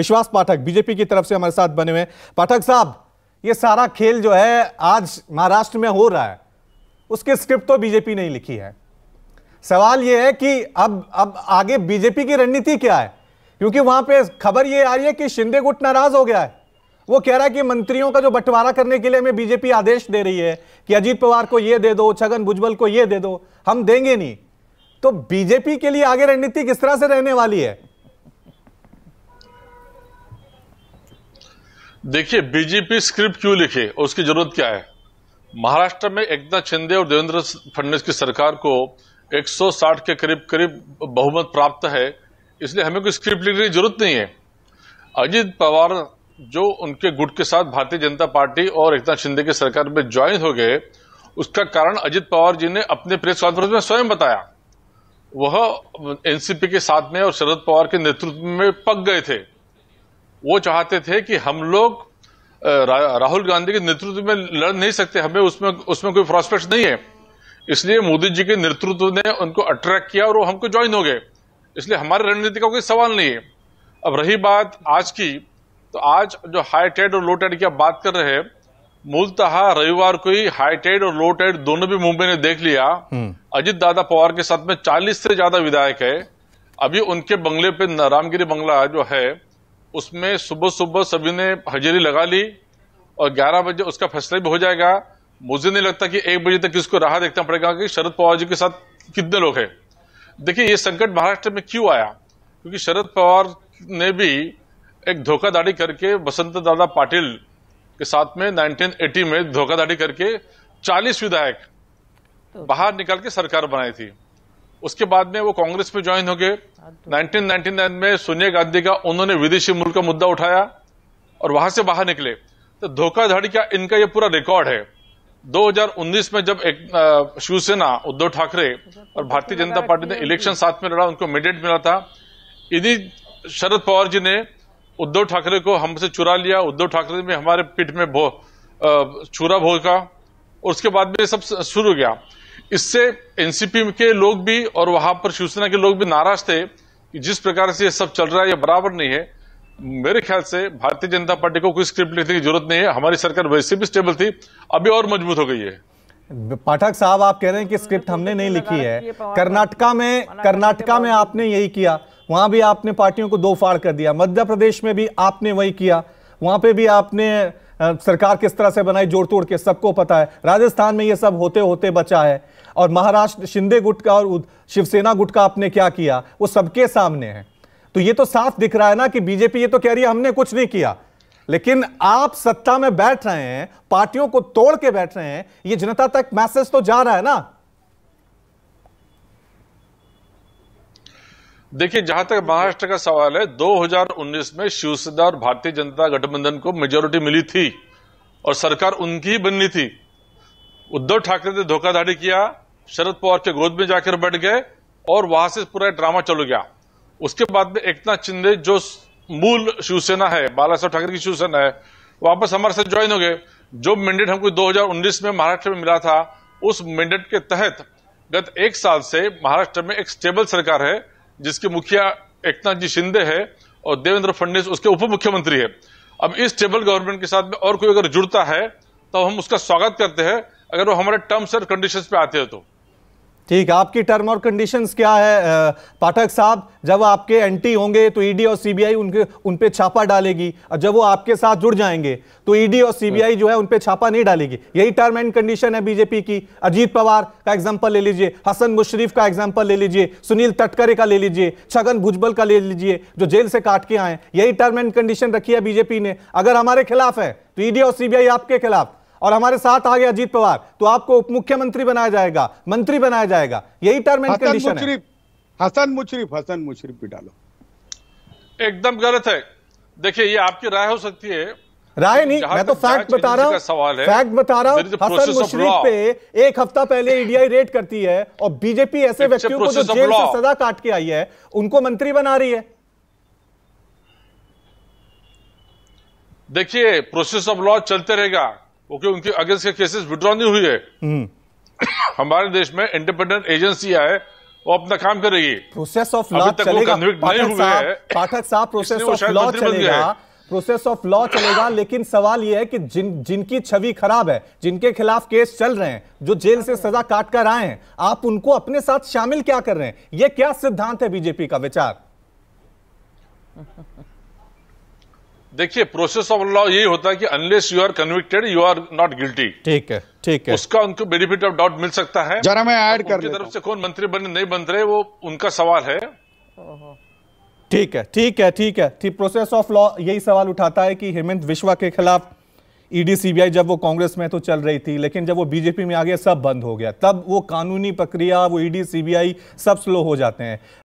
विश्वास पाठक बीजेपी की तरफ से हमारे साथ बने हुए पाठक साहब ये सारा खेल जो है आज महाराष्ट्र में हो रहा है उसकी स्क्रिप्ट तो बीजेपी ने लिखी है सवाल यह है कि अब अब आगे बीजेपी की रणनीति क्या है क्योंकि वहां पे खबर ये आ रही है कि शिंदे गुट नाराज हो गया है वो कह रहा है कि मंत्रियों का जो बंटवारा करने के लिए हमें बीजेपी आदेश दे रही है कि अजीत पवार को यह दे दो छगन भुजबल को यह दे दो हम देंगे नहीं तो बीजेपी के लिए आगे रणनीति किस तरह से रहने वाली है देखिए बीजेपी स्क्रिप्ट क्यों लिखे और उसकी जरूरत क्या है महाराष्ट्र में एकनाथ शिंदे और देवेंद्र फडणवीस की सरकार को 160 के करीब करीब बहुमत प्राप्त है इसलिए हमें कोई स्क्रिप्ट लिखने की जरूरत नहीं है अजीत पवार जो उनके गुट के साथ भारतीय जनता पार्टी और एकनाथ शिंदे की सरकार में ज्वाइन हो गए उसका कारण अजित पवार जी ने अपने प्रेस कॉन्फ्रेंस में स्वयं बताया वह एनसीपी के साथ में और शरद पवार के नेतृत्व में पक गए थे वो चाहते थे कि हम लोग रा, राहुल गांधी के नेतृत्व में लड़ नहीं सकते हमें उसमें उसमें कोई प्रॉस्पेक्ट नहीं है इसलिए मोदी जी के नेतृत्व ने उनको अट्रैक्ट किया और वो हमको ज्वाइन हो गए इसलिए हमारी रणनीति का कोई सवाल नहीं है अब रही बात आज की तो आज जो हाई टेड और लो टेड की आप बात कर रहे हैं मूलतः रविवार को ही हाई टेड और लो टेड दोनों भी मुंबई ने देख लिया हम्म। अजित दादा पवार के साथ में 40 से ज्यादा विधायक है अभी उनके बंगले पे रामगिरी बंगला जो है उसमें सुबह सुबह सभी ने हजेरी लगा ली और 11 बजे उसका फैसला भी हो जाएगा मुझे नहीं लगता कि एक बजे तक इसको राह देखना पड़ेगा कि शरद पवार जी के साथ कितने लोग हैं देखिए ये संकट महाराष्ट्र में क्यों आया क्योंकि शरद पवार ने भी एक धोखाधाड़ी करके बसंत दादा पाटिल के साथ में 1980 में धोखाधाड़ी करके 40 विधायक तो बाहर निकाल के सरकार बनाई थी उसके बाद में वो कांग्रेस में ज्वाइन हो गए 1999 में सोनिया गांधी का उन्होंने विदेशी मूल का मुद्दा उठाया और वहां से बाहर निकले तो धोखाधड़ी का इनका ये पूरा रिकॉर्ड है 2019 में जब एक शिवसेना उद्धव ठाकरे और भारतीय जनता पार्टी ने इलेक्शन साथ में लड़ा उनको मैंडेट मिला था यदि शरद पवार जी ने उद्धव ठाकरे को हमसे चुरा लिया उद्धव ठाकरे में हमारे पीठ में भो, भोगा और उसके बाद में सब शुरू हो गया इससे एनसीपी के लोग भी और वहां पर शिवसेना के लोग भी नाराज थे कि जिस प्रकार से ये सब चल रहा है ये बराबर नहीं है मेरे ख्याल से भारतीय जनता पार्टी को कोई स्क्रिप्ट लिखने की जरूरत नहीं है हमारी सरकार वैसे भी स्टेबल थी अभी और मजबूत हो गई है पाठक साहब आप कह रहे हैं कि स्क्रिप्ट हमने नहीं लिखी है कर्नाटका में कर्नाटका में आपने यही किया वहां भी आपने पार्टियों को दो फाड़ कर दिया मध्य प्रदेश में भी आपने वही किया वहां पे भी आपने सरकार किस तरह से बनाई जोड़ तोड़ के सबको पता है राजस्थान में ये सब होते होते बचा है और महाराष्ट्र शिंदे गुट का और शिवसेना गुट का आपने क्या किया वो सबके सामने है तो ये तो साफ दिख रहा है ना कि बीजेपी ये तो कह रही है हमने कुछ नहीं किया लेकिन आप सत्ता में बैठ रहे हैं पार्टियों को तोड़ के बैठ रहे हैं ये जनता तक मैसेज तो जा रहा है ना देखिए जहां तक महाराष्ट्र का सवाल है 2019 में शिवसेना और भारतीय जनता गठबंधन को मेजोरिटी मिली थी और सरकार उनकी ही बननी थी उद्धव ठाकरे ने धोखाधड़ी किया शरद पवार के गोद में जाकर बैठ गए और वहां से पूरा ड्रामा चल गया उसके बाद में एकनाथ शिंदे जो मूल शिवसेना है बाला साहब ठाकरे की शिवसेना है वापस हमारे साथ ज्वाइन हो गए जो मैंडेट हमको दो में महाराष्ट्र में मिला था उस मैंडेट के तहत गत एक साल से महाराष्ट्र में एक स्टेबल सरकार है जिसके मुखिया एकनाथ जी शिंदे है और देवेंद्र फडणवीस उसके उप मुख्यमंत्री है अब इस स्टेबल गवर्नमेंट के साथ में और कोई अगर जुड़ता है तो हम उसका स्वागत करते हैं अगर वो हमारे टर्म्स एंड कंडीशंस पे आते हैं तो ठीक है आपकी टर्म और कंडीशंस क्या है पाठक साहब जब आपके एंटी होंगे तो ईडी e और सीबीआई उनके उन पे छापा डालेगी और जब वो आपके साथ जुड़ जाएंगे तो ईडी e और सीबीआई जो है उन पे छापा नहीं डालेगी यही टर्म एंड कंडीशन है बीजेपी की अजीत पवार का एग्जाम्पल ले लीजिए हसन मुशरीफ का एग्जाम्पल ले लीजिए सुनील तटकरे का ले लीजिए छगन भुजबल का ले लीजिए जो जेल से काट के आए यही टर्म एंड कंडीशन रखी है बीजेपी ने अगर हमारे खिलाफ है तो ईडी e और सीबीआई आपके खिलाफ और हमारे साथ आ गया अजीत पवार तो आपको उप मुख्यमंत्री बनाया जाएगा मंत्री बनाया जाएगा यही टर्म एंड कंडीशन है हसन मुशरीफ हसन मुशरीफ भी डालो एकदम गलत है देखिए ये आपकी राय हो सकती है राय नहीं मैं तो फैक्ट बता रहा हूँ फैक्ट बता रहा हूँ हसन मुशरीफ पे एक हफ्ता पहले ईडीआई रेड करती है और बीजेपी ऐसे व्यक्तियों को जो जेल से सजा काट के आई है उनको मंत्री बना रही है देखिए प्रोसेस ऑफ लॉ चलते रहेगा ओके उनके अगेंस्ट के केसेस विड्रॉ नहीं हुई है हम्म। हमारे देश में इंडिपेंडेंट एजेंसी आए वो अपना काम करेगी प्रोसेस ऑफ लॉ चलेगा पाठक साहब प्रोसेस ऑफ लॉ चलेगा प्रोसेस ऑफ लॉ चलेगा लेकिन सवाल यह है कि जिन जिनकी छवि खराब है जिनके खिलाफ केस चल रहे हैं जो जेल से सजा काट कर आए हैं आप उनको अपने साथ शामिल क्या कर रहे हैं यह क्या सिद्धांत है बीजेपी का विचार देखिए प्रोसेस ऑफ लॉ यही होता है कि unless you are convicted you are not guilty ठीक है ठीक है उसका उनको बेनिफिट ऑफ डाउट मिल सकता है जरा मैं ऐड कर उनकी तरफ से कौन मंत्री बने नहीं बन रहे वो उनका सवाल है ठीक है ठीक है ठीक है ठीक प्रोसेस ऑफ लॉ यही सवाल उठाता है कि हेमंत विश्वा के खिलाफ ईडी e सीबीआई जब वो कांग्रेस में तो चल रही थी लेकिन जब वो बीजेपी में आ गया सब बंद हो गया तब वो कानूनी प्रक्रिया वो ईडी e सीबीआई सब स्लो हो जाते हैं